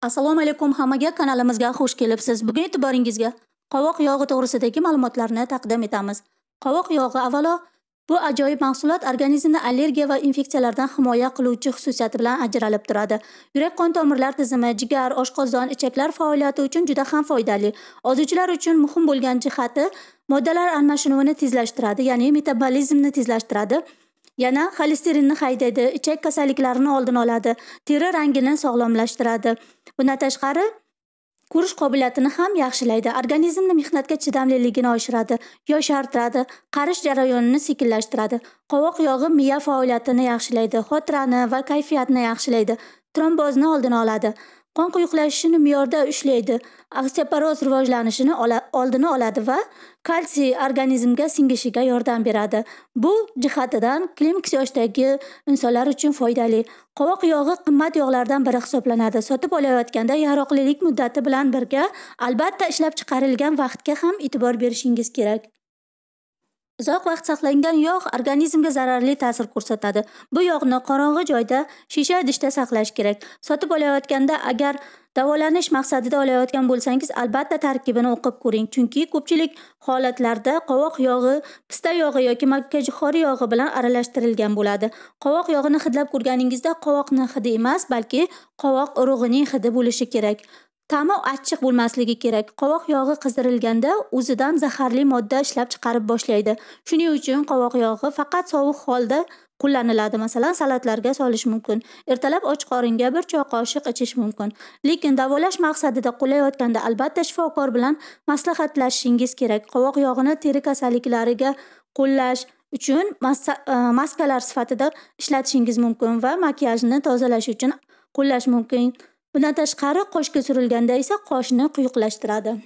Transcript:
Assalomu alaykum hammaga kanalimizga xush kelibsiz. Bugun e'tiboringizga qovoq yog'i to'g'risidagi ma'lumotlarni taqdim etamiz. Qovoq yog'i avvalo bu ajoyib mahsulot organizmni allergiya va infeksiyalardan himoya qiluvchi xususiyati bilan ajralib turadi. Yurak qon tomirlar tizimi, jigar, oshqozon, ichaklar faoliyati uchun juda ham foydali. Ozuvchilar uchun muhim bo'lgan jihati moddalar almashinuvini tezlashtiradi, ya'ni metabolizmni tezlashtiradi. yana xolesterinni haydaydi ichak kasalliklarini oldini oladi teri rangini sog'lomlashtiradi bundan tashqari ko'rish qobiliyatini ham yaxshilaydi organizmni mehnatga chidamliligini oshiradi yoshartiradi qarish jarayonini sekinlashtiradi qovoq yog'i miya faoliyatini yaxshilaydi xotirani va kayfiyatni yaxshilaydi trombozni oldini oladi qon quyuqlashishini me'yorda ushlaydi osteoporoz rivojlanishini oldini oladi va kalsiy organizmga singishiga yordam beradi bu jihatidan klinik yoshdagi insonlar uchun foydali qovoq yog'i qimmat yog'lardan biri hisoblanadi sotib olayotganda yaroqlilik muddati bilan birga albatta ishlab chiqarilgan vaqtga ham e'tibor berishingiz kerak Uzoq vaqt saqlangan yog' organizmga zararli ta'sir ko'rsatadi. Bu yog'ni qorong'i joyda, shisha idishda saqlash kerak. Sotib olayotganda agar davolanish maqsadida olayotgan bo'lsangiz, albatta tarkibini o'qib ko'ring, chunki ko'pchilik holatlarda qovoq yog'i, pista yog'i yoki makkajihori yog'i bilan aralashtirilgan bo'ladi. Qovoq yog'ini hidlab ko'rganingizda, qovoqni hidi emas, balki qovoq urug'ining hidi bo'lishi kerak. Ta'mi achchiq bo'lmasligi kerak. Qovoq yog'i qizdirilganda o'zidan zaharli modda ishlab chiqarib boshlaydi. Shuning uchun qovoq yog'i faqat sovuq holda qo'llaniladi. Masalan, salatlarga solish mumkin. Ertalab och qoringa bir choy qoshiq ichish mumkin. Lekin davolash maqsadida qo'llayotganda albatta shifokor bilan maslahatlashishingiz kerak. Qovoq yog'ini teri kasalliklariga qo'llash uchun e, maskalar sifatida ishlatishingiz mumkin va makiyajni tozalash uchun qo'llash mumkin. Bundan tashqari, qoshga surilganda esa qoshni quyuqlashtiradi.